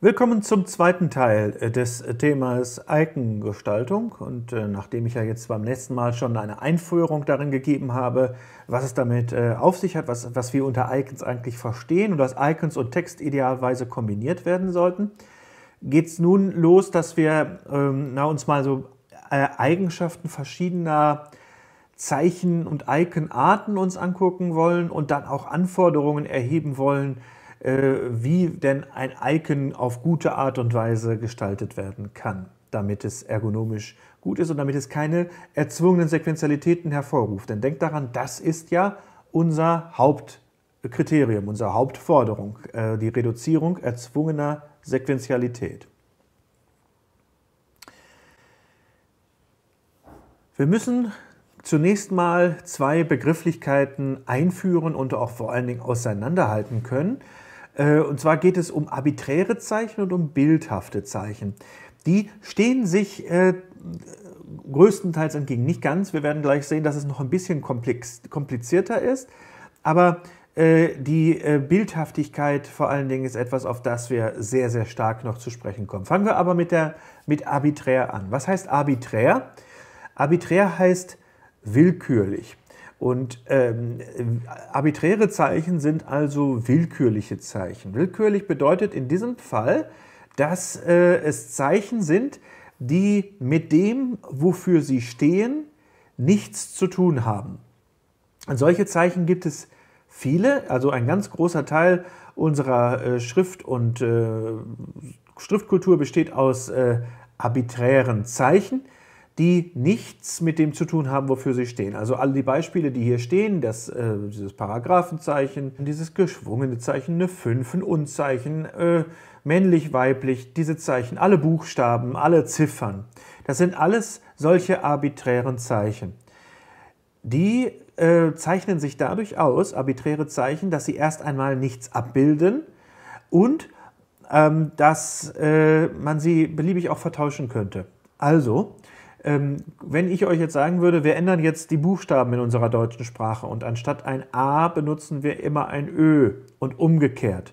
Willkommen zum zweiten Teil äh, des Themas Icon-Gestaltung. Und äh, nachdem ich ja jetzt beim letzten Mal schon eine Einführung darin gegeben habe, was es damit äh, auf sich hat, was, was wir unter Icons eigentlich verstehen und dass Icons und Text idealerweise kombiniert werden sollten, geht es nun los, dass wir ähm, na, uns mal so äh, Eigenschaften verschiedener Zeichen- und Icon-Arten uns angucken wollen und dann auch Anforderungen erheben wollen, äh, wie denn ein Icon auf gute Art und Weise gestaltet werden kann, damit es ergonomisch gut ist und damit es keine erzwungenen Sequenzialitäten hervorruft. Denn denkt daran, das ist ja unser Hauptkriterium, unsere Hauptforderung, äh, die Reduzierung erzwungener Sequenzialität. Wir müssen zunächst mal zwei Begrifflichkeiten einführen und auch vor allen Dingen auseinanderhalten können. Äh, und zwar geht es um arbiträre Zeichen und um bildhafte Zeichen. Die stehen sich äh, größtenteils entgegen. Nicht ganz, wir werden gleich sehen, dass es noch ein bisschen komplex, komplizierter ist. Aber äh, die Bildhaftigkeit vor allen Dingen ist etwas, auf das wir sehr, sehr stark noch zu sprechen kommen. Fangen wir aber mit, der, mit arbiträr an. Was heißt arbiträr? Arbiträr heißt willkürlich. Und ähm, arbiträre Zeichen sind also willkürliche Zeichen. Willkürlich bedeutet in diesem Fall, dass äh, es Zeichen sind, die mit dem, wofür sie stehen, nichts zu tun haben. Und solche Zeichen gibt es viele, also ein ganz großer Teil unserer äh, Schrift und äh, Schriftkultur besteht aus äh, arbiträren Zeichen die nichts mit dem zu tun haben, wofür sie stehen. Also alle die Beispiele, die hier stehen, das, äh, dieses Paragraphenzeichen, dieses geschwungene Zeichen, eine Fünf, ein Unzeichen, äh, männlich, weiblich, diese Zeichen, alle Buchstaben, alle Ziffern, das sind alles solche arbiträren Zeichen. Die äh, zeichnen sich dadurch aus, arbiträre Zeichen, dass sie erst einmal nichts abbilden und ähm, dass äh, man sie beliebig auch vertauschen könnte. Also, ähm, wenn ich euch jetzt sagen würde, wir ändern jetzt die Buchstaben in unserer deutschen Sprache und anstatt ein A benutzen wir immer ein Ö und umgekehrt,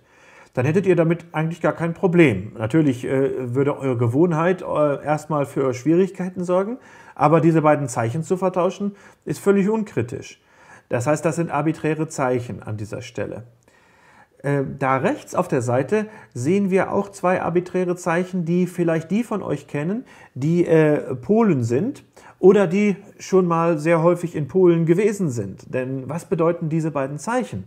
dann hättet ihr damit eigentlich gar kein Problem. Natürlich äh, würde eure Gewohnheit äh, erstmal für Schwierigkeiten sorgen, aber diese beiden Zeichen zu vertauschen, ist völlig unkritisch. Das heißt, das sind arbiträre Zeichen an dieser Stelle. Äh, da rechts auf der Seite sehen wir auch zwei arbiträre Zeichen, die vielleicht die von euch kennen, die äh, Polen sind oder die schon mal sehr häufig in Polen gewesen sind. Denn was bedeuten diese beiden Zeichen?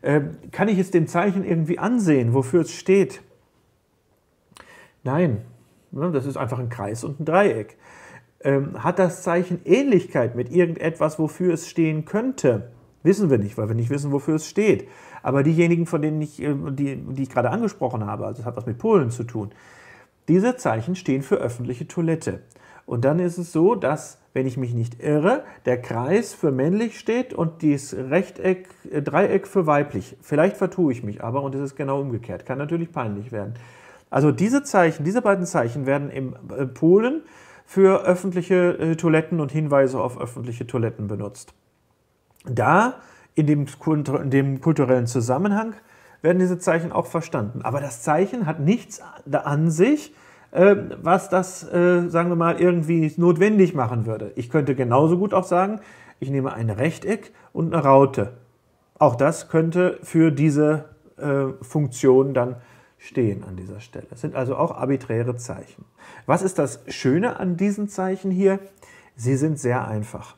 Äh, kann ich es dem Zeichen irgendwie ansehen, wofür es steht? Nein, ne, das ist einfach ein Kreis und ein Dreieck. Ähm, hat das Zeichen Ähnlichkeit mit irgendetwas, wofür es stehen könnte? Wissen wir nicht, weil wir nicht wissen, wofür es steht. Aber diejenigen, von denen ich, ähm, die, die ich gerade angesprochen habe, also das hat was mit Polen zu tun, diese Zeichen stehen für öffentliche Toilette. Und dann ist es so, dass, wenn ich mich nicht irre, der Kreis für männlich steht und das Rechteck, äh, Dreieck für weiblich. Vielleicht vertue ich mich aber und es ist genau umgekehrt. Kann natürlich peinlich werden. Also diese Zeichen, diese beiden Zeichen werden in äh, Polen für öffentliche äh, Toiletten und Hinweise auf öffentliche Toiletten benutzt. Da, in dem, in dem kulturellen Zusammenhang, werden diese Zeichen auch verstanden. Aber das Zeichen hat nichts an sich, ähm, was das, äh, sagen wir mal, irgendwie notwendig machen würde. Ich könnte genauso gut auch sagen, ich nehme ein Rechteck und eine Raute. Auch das könnte für diese äh, Funktion dann stehen an dieser Stelle. Es sind also auch arbiträre Zeichen. Was ist das Schöne an diesen Zeichen hier? Sie sind sehr einfach.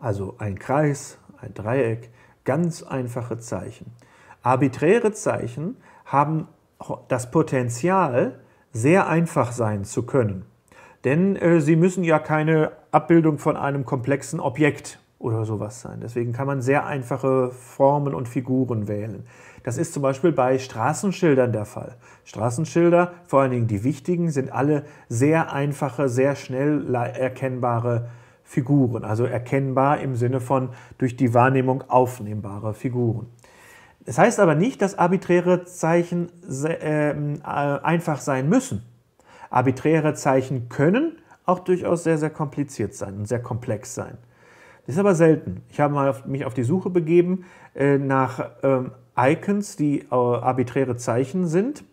Also ein Kreis, ein Dreieck, ganz einfache Zeichen. Arbiträre Zeichen haben das Potenzial, sehr einfach sein zu können. Denn äh, sie müssen ja keine Abbildung von einem komplexen Objekt oder sowas sein. Deswegen kann man sehr einfache Formen und Figuren wählen. Das ist zum Beispiel bei Straßenschildern der Fall. Straßenschilder, vor allen Dingen die wichtigen, sind alle sehr einfache, sehr schnell erkennbare Figuren, also erkennbar im Sinne von durch die Wahrnehmung aufnehmbare Figuren. das heißt aber nicht, dass arbiträre Zeichen ähm, äh, einfach sein müssen. Arbiträre Zeichen können auch durchaus sehr, sehr kompliziert sein und sehr komplex sein. Das ist aber selten. Ich habe mich auf die Suche begeben äh, nach ähm, Icons, die äh, arbiträre Zeichen sind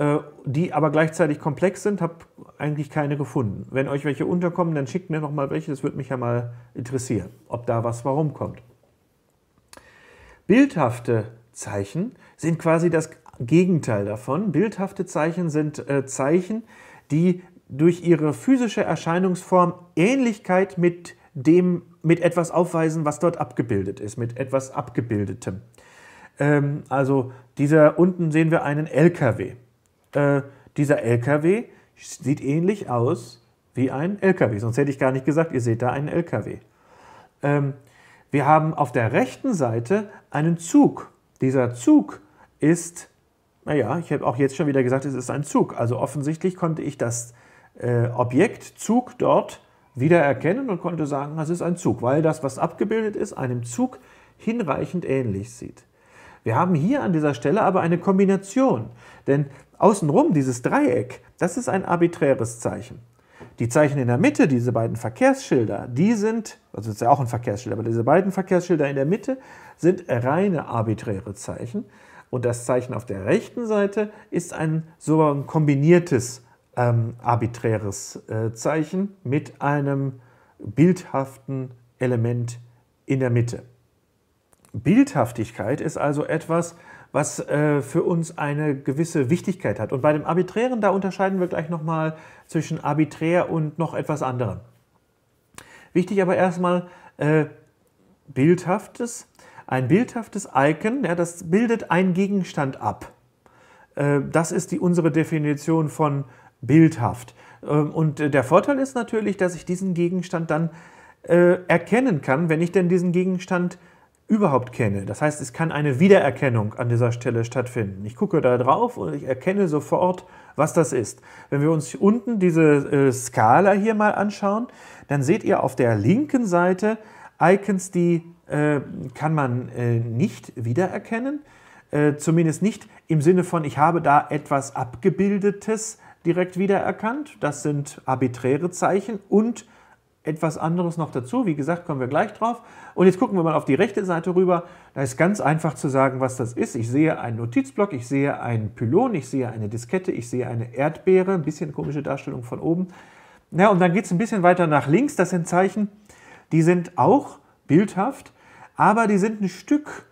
äh, die aber gleichzeitig komplex sind, habe eigentlich keine gefunden. Wenn euch welche unterkommen, dann schickt mir noch mal welche, das würde mich ja mal interessieren, ob da was warum kommt. Bildhafte Zeichen sind quasi das Gegenteil davon. Bildhafte Zeichen sind äh, Zeichen, die durch ihre physische Erscheinungsform Ähnlichkeit mit dem mit etwas aufweisen, was dort abgebildet ist, mit etwas abgebildetem. Ähm, also dieser unten sehen wir einen LKW äh, dieser LKW sieht ähnlich aus wie ein LKW. Sonst hätte ich gar nicht gesagt, ihr seht da einen LKW. Ähm, wir haben auf der rechten Seite einen Zug. Dieser Zug ist, naja, ich habe auch jetzt schon wieder gesagt, es ist ein Zug. Also offensichtlich konnte ich das äh, Objekt Zug dort wieder erkennen und konnte sagen, das ist ein Zug, weil das, was abgebildet ist, einem Zug hinreichend ähnlich sieht. Wir haben hier an dieser Stelle aber eine Kombination, denn Außenrum dieses Dreieck, das ist ein arbiträres Zeichen. Die Zeichen in der Mitte, diese beiden Verkehrsschilder, die sind, also das ist ja auch ein Verkehrsschild, aber diese beiden Verkehrsschilder in der Mitte sind reine arbiträre Zeichen. Und das Zeichen auf der rechten Seite ist ein so ein kombiniertes ähm, arbiträres äh, Zeichen mit einem bildhaften Element in der Mitte. Bildhaftigkeit ist also etwas, was äh, für uns eine gewisse Wichtigkeit hat. Und bei dem Arbiträren, da unterscheiden wir gleich nochmal zwischen arbiträr und noch etwas anderem. Wichtig aber erstmal äh, bildhaftes. Ein bildhaftes Icon, ja, das bildet einen Gegenstand ab. Äh, das ist die, unsere Definition von bildhaft. Ähm, und der Vorteil ist natürlich, dass ich diesen Gegenstand dann äh, erkennen kann, wenn ich denn diesen Gegenstand äh, überhaupt kenne. Das heißt, es kann eine Wiedererkennung an dieser Stelle stattfinden. Ich gucke da drauf und ich erkenne sofort, was das ist. Wenn wir uns unten diese äh, Skala hier mal anschauen, dann seht ihr auf der linken Seite Icons, die äh, kann man äh, nicht wiedererkennen. Äh, zumindest nicht im Sinne von, ich habe da etwas Abgebildetes direkt wiedererkannt. Das sind arbiträre Zeichen und etwas anderes noch dazu. Wie gesagt, kommen wir gleich drauf. Und jetzt gucken wir mal auf die rechte Seite rüber. Da ist ganz einfach zu sagen, was das ist. Ich sehe einen Notizblock, ich sehe einen Pylon, ich sehe eine Diskette, ich sehe eine Erdbeere. Ein bisschen komische Darstellung von oben. ja, und dann geht es ein bisschen weiter nach links. Das sind Zeichen, die sind auch bildhaft, aber die sind ein Stück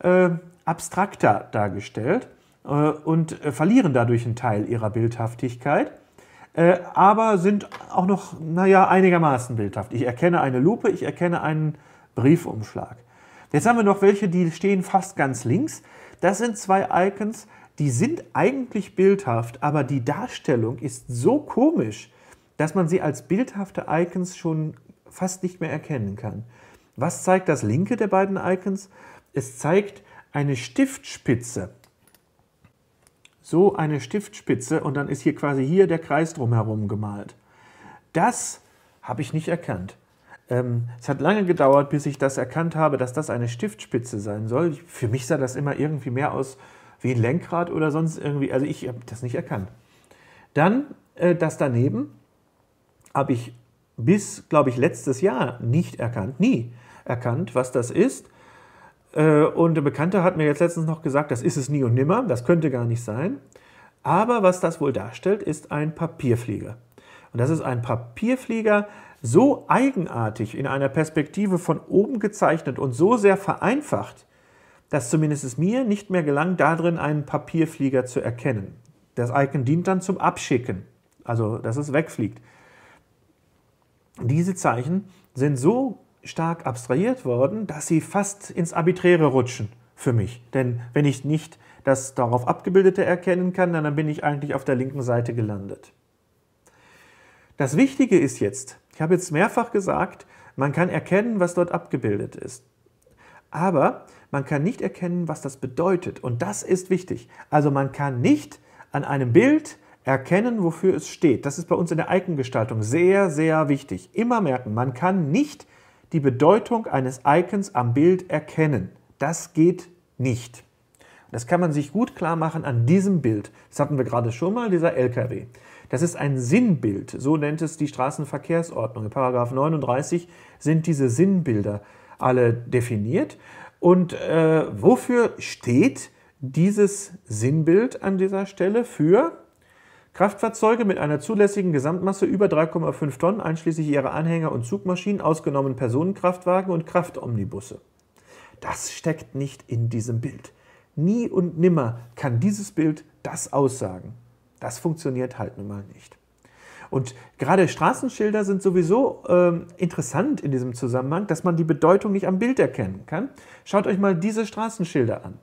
äh, abstrakter dargestellt äh, und äh, verlieren dadurch einen Teil ihrer Bildhaftigkeit äh, aber sind auch noch, naja, einigermaßen bildhaft. Ich erkenne eine Lupe, ich erkenne einen Briefumschlag. Jetzt haben wir noch welche, die stehen fast ganz links. Das sind zwei Icons, die sind eigentlich bildhaft, aber die Darstellung ist so komisch, dass man sie als bildhafte Icons schon fast nicht mehr erkennen kann. Was zeigt das linke der beiden Icons? Es zeigt eine Stiftspitze so eine Stiftspitze und dann ist hier quasi hier der Kreis drumherum gemalt. Das habe ich nicht erkannt. Ähm, es hat lange gedauert, bis ich das erkannt habe, dass das eine Stiftspitze sein soll. Für mich sah das immer irgendwie mehr aus wie ein Lenkrad oder sonst irgendwie. Also ich habe das nicht erkannt. Dann äh, das daneben habe ich bis, glaube ich, letztes Jahr nicht erkannt, nie erkannt, was das ist. Äh, und ein Bekannter hat mir jetzt letztens noch gesagt, das ist es nie und nimmer, das könnte gar nicht sein. Aber was das wohl darstellt, ist ein Papierflieger. Und das ist ein Papierflieger, so eigenartig in einer Perspektive von oben gezeichnet und so sehr vereinfacht, dass zumindest es mir nicht mehr gelang, darin einen Papierflieger zu erkennen. Das Icon dient dann zum Abschicken, also dass es wegfliegt. Diese Zeichen sind so stark abstrahiert worden, dass sie fast ins Arbiträre rutschen für mich. Denn wenn ich nicht das darauf abgebildete erkennen kann, dann bin ich eigentlich auf der linken Seite gelandet. Das Wichtige ist jetzt, ich habe jetzt mehrfach gesagt, man kann erkennen, was dort abgebildet ist. Aber man kann nicht erkennen, was das bedeutet. Und das ist wichtig. Also man kann nicht an einem Bild erkennen, wofür es steht. Das ist bei uns in der Eigengestaltung sehr, sehr wichtig. Immer merken, man kann nicht die Bedeutung eines Icons am Bild erkennen. Das geht nicht. Das kann man sich gut klar machen an diesem Bild. Das hatten wir gerade schon mal, dieser LKW. Das ist ein Sinnbild, so nennt es die Straßenverkehrsordnung. In Paragraph 39 sind diese Sinnbilder alle definiert. Und äh, wofür steht dieses Sinnbild an dieser Stelle? Für Kraftfahrzeuge mit einer zulässigen Gesamtmasse über 3,5 Tonnen einschließlich ihrer Anhänger und Zugmaschinen, ausgenommen Personenkraftwagen und Kraftomnibusse. Das steckt nicht in diesem Bild. Nie und nimmer kann dieses Bild das aussagen. Das funktioniert halt nun mal nicht. Und gerade Straßenschilder sind sowieso ähm, interessant in diesem Zusammenhang, dass man die Bedeutung nicht am Bild erkennen kann. Schaut euch mal diese Straßenschilder an.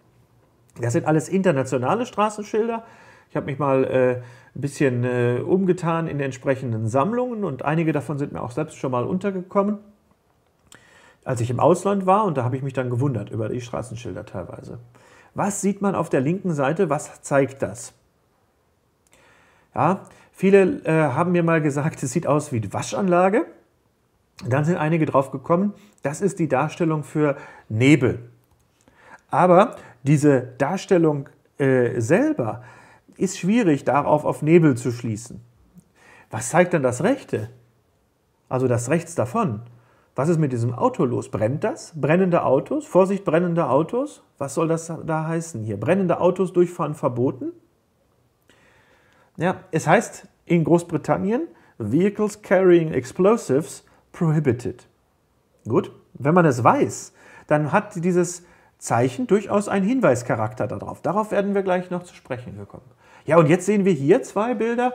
Das sind alles internationale Straßenschilder, ich habe mich mal äh, ein bisschen äh, umgetan in entsprechenden Sammlungen und einige davon sind mir auch selbst schon mal untergekommen, als ich im Ausland war und da habe ich mich dann gewundert über die Straßenschilder teilweise. Was sieht man auf der linken Seite? Was zeigt das? Ja, viele äh, haben mir mal gesagt, es sieht aus wie die Waschanlage. Dann sind einige drauf gekommen, das ist die Darstellung für Nebel. Aber diese Darstellung äh, selber ist schwierig, darauf auf Nebel zu schließen. Was zeigt denn das Rechte? Also das Rechts davon. Was ist mit diesem Auto los? Brennt das? Brennende Autos? Vorsicht, brennende Autos? Was soll das da heißen hier? Brennende Autos durchfahren verboten? Ja, es heißt in Großbritannien Vehicles carrying explosives prohibited. Gut, wenn man es weiß, dann hat dieses Zeichen durchaus einen Hinweischarakter darauf. Darauf werden wir gleich noch zu sprechen kommen. Ja, und jetzt sehen wir hier zwei Bilder,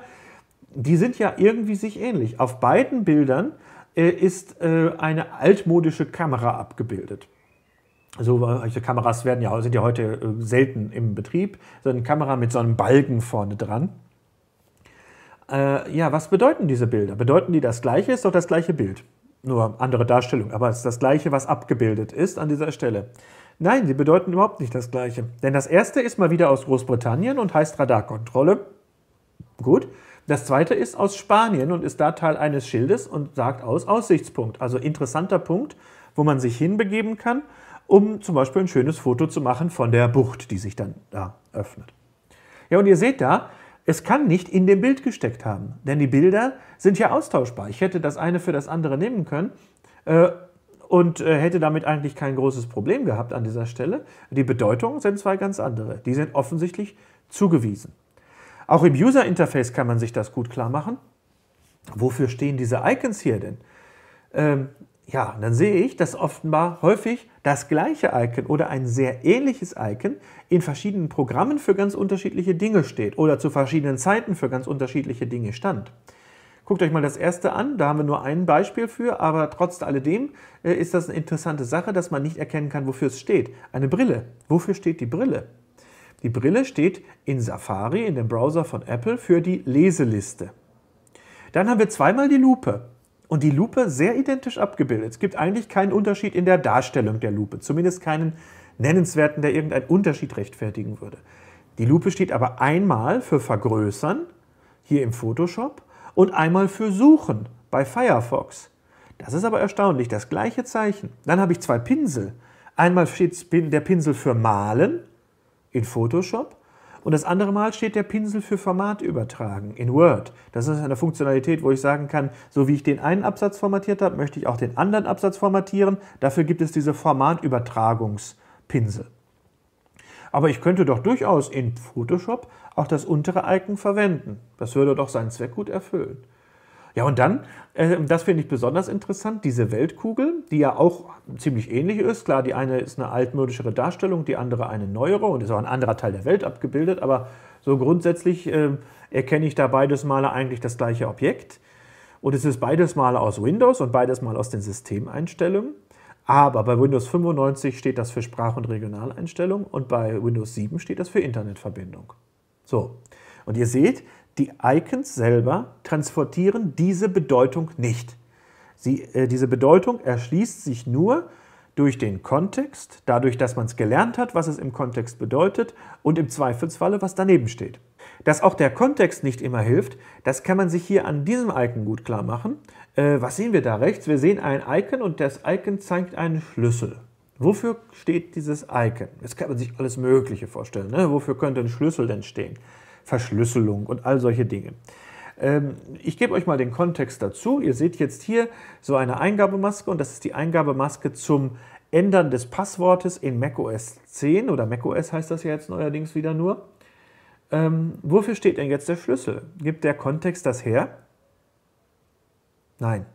die sind ja irgendwie sich ähnlich. Auf beiden Bildern äh, ist äh, eine altmodische Kamera abgebildet. So, äh, solche Kameras werden ja, sind ja heute äh, selten im Betrieb. So eine Kamera mit so einem Balken vorne dran. Äh, ja, was bedeuten diese Bilder? Bedeuten die das Gleiche? Ist doch das gleiche Bild. Nur andere Darstellung, aber es ist das Gleiche, was abgebildet ist an dieser Stelle. Nein, sie bedeuten überhaupt nicht das Gleiche. Denn das erste ist mal wieder aus Großbritannien und heißt Radarkontrolle. Gut. Das zweite ist aus Spanien und ist da Teil eines Schildes und sagt aus Aussichtspunkt. Also interessanter Punkt, wo man sich hinbegeben kann, um zum Beispiel ein schönes Foto zu machen von der Bucht, die sich dann da öffnet. Ja, und ihr seht da, es kann nicht in dem Bild gesteckt haben, denn die Bilder sind ja austauschbar. Ich hätte das eine für das andere nehmen können äh, und äh, hätte damit eigentlich kein großes Problem gehabt an dieser Stelle. Die Bedeutungen sind zwei ganz andere. Die sind offensichtlich zugewiesen. Auch im User Interface kann man sich das gut klar machen. Wofür stehen diese Icons hier denn? Ähm, ja, dann sehe ich, dass offenbar häufig das gleiche Icon oder ein sehr ähnliches Icon in verschiedenen Programmen für ganz unterschiedliche Dinge steht oder zu verschiedenen Zeiten für ganz unterschiedliche Dinge stand. Guckt euch mal das erste an, da haben wir nur ein Beispiel für, aber trotz alledem äh, ist das eine interessante Sache, dass man nicht erkennen kann, wofür es steht. Eine Brille. Wofür steht die Brille? Die Brille steht in Safari, in dem Browser von Apple, für die Leseliste. Dann haben wir zweimal die Lupe und die Lupe sehr identisch abgebildet. Es gibt eigentlich keinen Unterschied in der Darstellung der Lupe, zumindest keinen nennenswerten, der irgendeinen Unterschied rechtfertigen würde. Die Lupe steht aber einmal für Vergrößern, hier im Photoshop, und einmal für Suchen bei Firefox. Das ist aber erstaunlich, das gleiche Zeichen. Dann habe ich zwei Pinsel. Einmal steht der Pinsel für Malen in Photoshop und das andere Mal steht der Pinsel für Format übertragen in Word. Das ist eine Funktionalität, wo ich sagen kann, so wie ich den einen Absatz formatiert habe, möchte ich auch den anderen Absatz formatieren. Dafür gibt es diese Formatübertragungspinsel. Aber ich könnte doch durchaus in Photoshop auch das untere Icon verwenden. Das würde doch seinen Zweck gut erfüllen. Ja, und dann, äh, das finde ich besonders interessant, diese Weltkugel, die ja auch ziemlich ähnlich ist. Klar, die eine ist eine altmodischere Darstellung, die andere eine neuere und ist auch ein anderer Teil der Welt abgebildet. Aber so grundsätzlich äh, erkenne ich da beides Male eigentlich das gleiche Objekt. Und es ist beides Male aus Windows und beides Male aus den Systemeinstellungen. Aber bei Windows 95 steht das für Sprach- und Regionaleinstellung und bei Windows 7 steht das für Internetverbindung. So, und ihr seht, die Icons selber transportieren diese Bedeutung nicht. Sie, äh, diese Bedeutung erschließt sich nur durch den Kontext, dadurch, dass man es gelernt hat, was es im Kontext bedeutet und im Zweifelsfalle, was daneben steht. Dass auch der Kontext nicht immer hilft, das kann man sich hier an diesem Icon gut klar machen. Äh, was sehen wir da rechts? Wir sehen ein Icon und das Icon zeigt einen Schlüssel. Wofür steht dieses Icon? Jetzt kann man sich alles Mögliche vorstellen. Ne? Wofür könnte ein Schlüssel denn stehen? Verschlüsselung und all solche Dinge. Ähm, ich gebe euch mal den Kontext dazu. Ihr seht jetzt hier so eine Eingabemaske und das ist die Eingabemaske zum Ändern des Passwortes in macOS 10 oder macOS heißt das ja jetzt neuerdings wieder nur. Ähm, wofür steht denn jetzt der Schlüssel? Gibt der Kontext das her? Nein,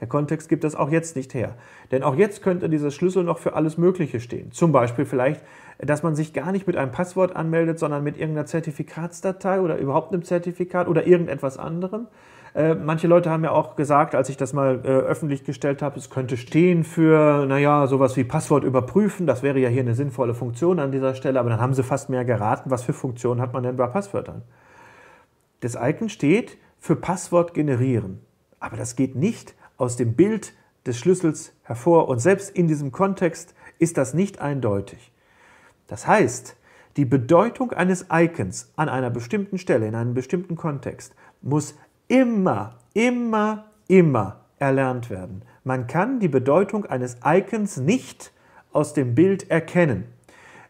der Kontext gibt das auch jetzt nicht her. Denn auch jetzt könnte dieser Schlüssel noch für alles Mögliche stehen. Zum Beispiel vielleicht, dass man sich gar nicht mit einem Passwort anmeldet, sondern mit irgendeiner Zertifikatsdatei oder überhaupt einem Zertifikat oder irgendetwas anderem. Äh, manche Leute haben ja auch gesagt, als ich das mal äh, öffentlich gestellt habe, es könnte stehen für, naja, sowas wie Passwort überprüfen. Das wäre ja hier eine sinnvolle Funktion an dieser Stelle, aber dann haben sie fast mehr geraten, was für Funktionen hat man denn bei Passwörtern. Das Icon steht für Passwort generieren, aber das geht nicht aus dem Bild des Schlüssels hervor und selbst in diesem Kontext ist das nicht eindeutig. Das heißt, die Bedeutung eines Icons an einer bestimmten Stelle, in einem bestimmten Kontext, muss immer, immer, immer erlernt werden. Man kann die Bedeutung eines Icons nicht aus dem Bild erkennen.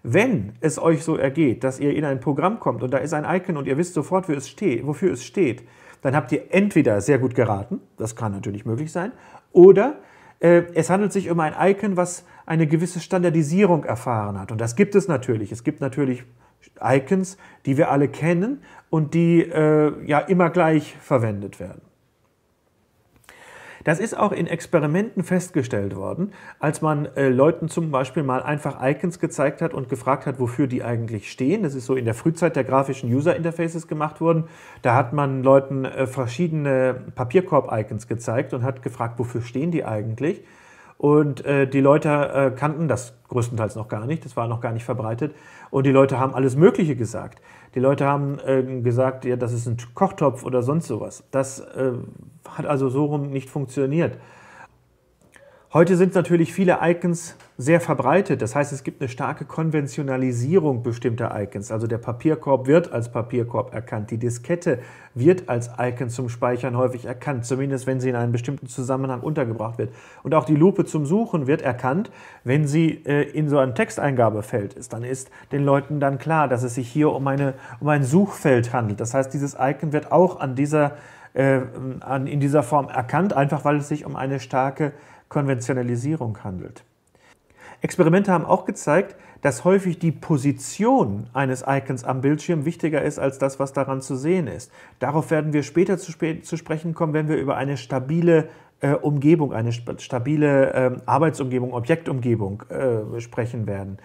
Wenn es euch so ergeht, dass ihr in ein Programm kommt und da ist ein Icon und ihr wisst sofort, es steht, wofür es steht, dann habt ihr entweder sehr gut geraten, das kann natürlich möglich sein, oder äh, es handelt sich um ein Icon, was eine gewisse Standardisierung erfahren hat. Und das gibt es natürlich. Es gibt natürlich Icons, die wir alle kennen und die äh, ja immer gleich verwendet werden. Das ist auch in Experimenten festgestellt worden, als man äh, Leuten zum Beispiel mal einfach Icons gezeigt hat und gefragt hat, wofür die eigentlich stehen. Das ist so in der Frühzeit der grafischen User Interfaces gemacht worden. Da hat man Leuten äh, verschiedene Papierkorb-Icons gezeigt und hat gefragt, wofür stehen die eigentlich. Und äh, die Leute äh, kannten das größtenteils noch gar nicht, das war noch gar nicht verbreitet. Und die Leute haben alles Mögliche gesagt. Die Leute haben äh, gesagt, ja, das ist ein Kochtopf oder sonst sowas. Das äh, hat also so rum nicht funktioniert. Heute sind natürlich viele Icons sehr verbreitet. Das heißt, es gibt eine starke Konventionalisierung bestimmter Icons. Also der Papierkorb wird als Papierkorb erkannt. Die Diskette wird als Icon zum Speichern häufig erkannt, zumindest wenn sie in einem bestimmten Zusammenhang untergebracht wird. Und auch die Lupe zum Suchen wird erkannt, wenn sie äh, in so ein Texteingabefeld ist. Dann ist den Leuten dann klar, dass es sich hier um, eine, um ein Suchfeld handelt. Das heißt, dieses Icon wird auch an dieser, äh, an, in dieser Form erkannt, einfach weil es sich um eine starke Konventionalisierung handelt. Experimente haben auch gezeigt, dass häufig die Position eines Icons am Bildschirm wichtiger ist als das, was daran zu sehen ist. Darauf werden wir später zu, spä zu sprechen kommen, wenn wir über eine stabile äh, Umgebung, eine stabile äh, Arbeitsumgebung, Objektumgebung äh, sprechen werden.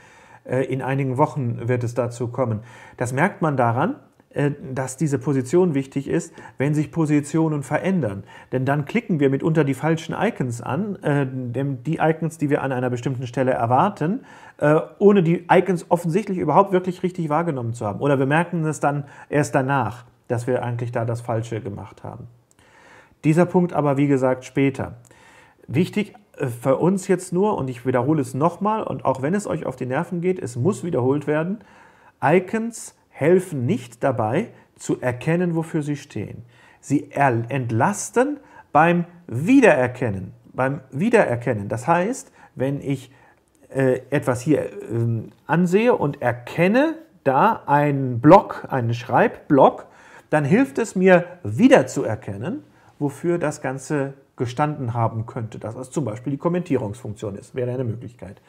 Äh, in einigen Wochen wird es dazu kommen. Das merkt man daran, äh, dass diese Position wichtig ist, wenn sich Positionen verändern. Denn dann klicken wir mitunter die falschen Icons an, äh, die Icons, die wir an einer bestimmten Stelle erwarten, äh, ohne die Icons offensichtlich überhaupt wirklich richtig wahrgenommen zu haben. Oder wir merken es dann erst danach, dass wir eigentlich da das Falsche gemacht haben. Dieser Punkt aber, wie gesagt, später. Wichtig äh, für uns jetzt nur, und ich wiederhole es nochmal, und auch wenn es euch auf die Nerven geht, es muss wiederholt werden, Icons helfen nicht dabei, zu erkennen, wofür sie stehen. Sie entlasten beim Wiedererkennen. Beim Wiedererkennen. Das heißt, wenn ich äh, etwas hier äh, ansehe und erkenne da einen Block, einen Schreibblock, dann hilft es mir wiederzuerkennen, wofür das Ganze gestanden haben könnte, Das es zum Beispiel die Kommentierungsfunktion ist, wäre eine Möglichkeit.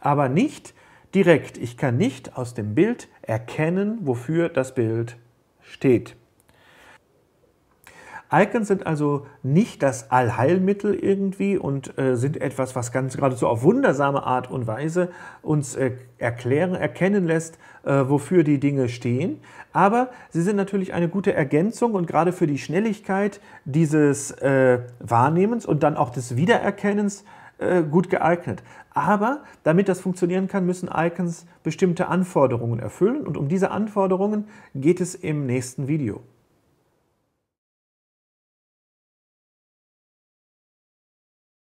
Aber nicht, direkt. Ich kann nicht aus dem Bild erkennen, wofür das Bild steht. Icons sind also nicht das Allheilmittel irgendwie und äh, sind etwas, was ganz geradezu auf wundersame Art und Weise uns äh, erklären, erkennen lässt, äh, wofür die Dinge stehen. Aber sie sind natürlich eine gute Ergänzung und gerade für die Schnelligkeit dieses äh, Wahrnehmens und dann auch des Wiedererkennens äh, gut geeignet. Aber damit das funktionieren kann, müssen Icons bestimmte Anforderungen erfüllen und um diese Anforderungen geht es im nächsten Video.